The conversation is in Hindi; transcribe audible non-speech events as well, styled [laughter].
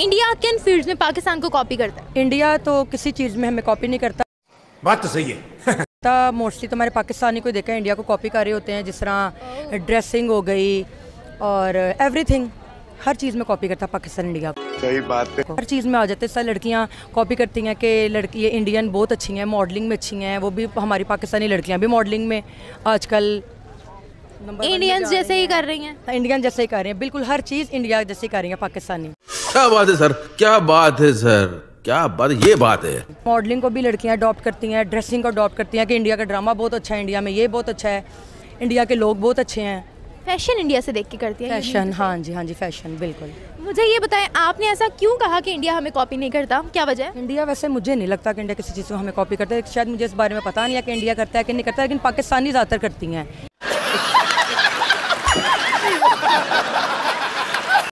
इंडिया किन फील्ड में पाकिस्तान को कॉपी करता है इंडिया तो किसी चीज़ में हमें कॉपी नहीं करता बात तो सही है मोस्टली [laughs] तो मोस्टली हमारे पाकिस्तानी को देखा इंडिया को कॉपी कर रहे होते हैं जिस तरह ड्रेसिंग oh. हो गई और एवरीथिंग हर चीज़ में कॉपी करता पाकिस्तान इंडिया सही बात है हर चीज़ में आ जाते हैं सर लड़कियाँ कॉपी करती हैं कि लड़की ये इंडियन बहुत अच्छी हैं मॉडलिंग में अच्छी हैं वो भी हमारी पाकिस्तानी लड़कियाँ भी मॉडलिंग में आजकल इंडियंस जैसे ही कर रही हैं इंडियन हाँ, जैसे ही कर रही हैं बिल्कुल हर चीज़ इंडिया जैसे ही कर रही हैं पाकिस्तानी क्या बात है सर क्या बात है सर क्या बात ये बात है मॉडलिंग को भी लड़कियां अडॉप्ट करती हैं ड्रेसिंग को अडॉप्ट करती हैं कि इंडिया का ड्रामा बहुत अच्छा है इंडिया में ये बहुत अच्छा है इंडिया के लोग बहुत अच्छे हैं फैशन इंडिया से देख के करती है फैशन हाँ जी हाँ जी फैशन बिल्कुल मुझे ये बताएं आपने ऐसा क्यों कहा कि इंडिया हमें कॉपी नहीं करता क्या वजह है इंडिया वैसे मुझे नहीं लगता कि इंडिया किसी चीज़ को हमें कॉपी करता है शायद मुझे इस बारे में पता नहीं है कि इंडिया करता है कि नहीं करता लेकिन पाकिस्तानी ज़्यादातर करती हैं